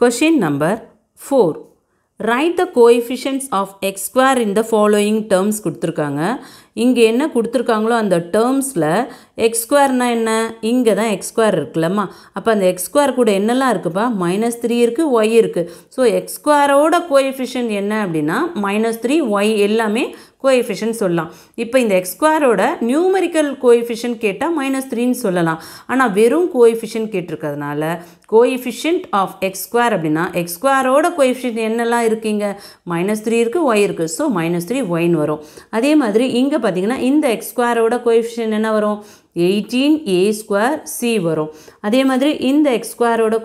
Question number 4. Write the coefficients of x square in the following terms கொடுத்துருக்காங்க இங்கே என்ன கொடுத்துருக்காங்களோ அந்த டேர்ம்ஸில் எக்ஸ் ஸ்கொயர்னால் என்ன இங்கே தான் எக்ஸ் ஸ்கொயர் இருக்குல்லம்மா அப்போ அந்த எக்ஸ் ஸ்கொயர் கூட என்னெல்லாம் இருக்குப்பா மைனஸ் த்ரீ இருக்குது ஒய் இருக்குது ஸோ எக்ஸ் ஸ்கொயரோட கோஎஃபிஷியன்ட் என்ன அப்படின்னா மைனஸ் த்ரீ ஒய் எல்லாமே கோஎஃபிஷன் சொல்லலாம் இப்போ இந்த ஸ்கொயரோட நியூமரிக்கல் கோஎஃபிஷியன் கேட்டால் மைனஸ் த்ரீன்னு சொல்லலாம் ஆனால் வெறும் கோஎஃபிஷியன்ட் கேட்டிருக்கிறதுனால கோஎஃபிஷியன்ட் ஆஃப் ஸ்கொயர் அப்படின்னா ஸ்கொயரோட கோஎஃபிஷியன்ட் என்னெல்லாம் இருக்கீங்க மைனஸ் த்ரீ இருக்குது ஒய் இருக்குது ஸோ மைனஸ் த்ரீ ஒய்னு வரும் அதே மாதிரி இங்கே பார்த்திங்கன்னா இந்த எக்ஸ் ஸ்கொயரோட என்ன வரும் எயிட்டீன் ஏ ஸ்கொயர் சி வரும் அதே மாதிரி இந்த எக்ஸ் ஸ்கொயரோட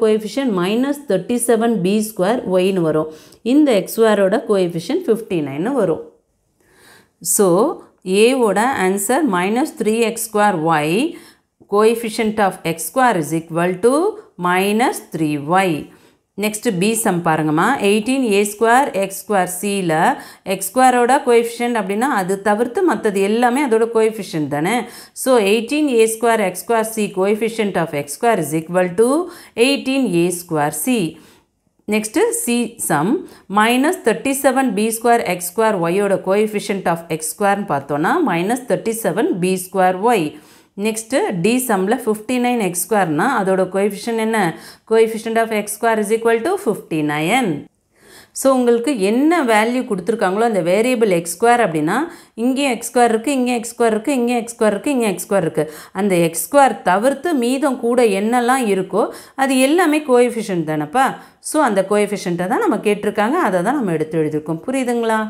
minus thirty seven b square ஒய்னு வரும் இந்த எக்ஸ் ஸ்கொயரோட ஃபிஃப்டி நைன்னு வரும் ஸோ ஏவோட answer minus three x square y coefficient of x square is equal to minus three y next b sum பாருங்கம்மா eighteen a square x square சியில் x ஸ்கொயரோட கோஎஃபிஷியன்ட் அப்படின்னா அது தவிர்த்து மற்றது எல்லாமே அதோட கோஎஃபிஷியன்ட் தானே so eighteen a square x square c coefficient of x square is equal to eighteen a square c next c sum minus thirty seven b square x square ஒய்யோட coefficient of x ஸ்கொயர்னு பார்த்தோன்னா minus thirty seven b square y next d சம்மில் fifty nine x ஸ்கொயர்னால் அதோட coefficient என்ன coefficient of x square is equal to fifty nine so உங்களுக்கு என்ன value கொடுத்துருக்காங்களோ அந்த வேரியபிள் எக்ஸ் ஸ்கொயர் அப்படின்னா இங்கேயும் எக்ஸ் ஸ்கொயர் இருக்குது இங்கே எக்ஸ் ஸ்கொயர் இருக்குது இங்கே எக்ஸ் ஸ்கொயர் இருக்குது இங்கே எக்ஸ் ஸ்கொயர் இருக்குது அந்த எக்ஸ் ஸ்கொயர் தவிர்த்து மீதம் கூட என்னெல்லாம் இருக்கோ அது எல்லாமே கோஎஃபிஷியன்ட் தானேப்பா ஸோ அந்த கோஎஃபிஷியன்ட்டை தான் நம்ம கேட்டிருக்காங்க அதை தான் நம்ம எடுத்து எழுதியிருக்கோம் புரியுதுங்களா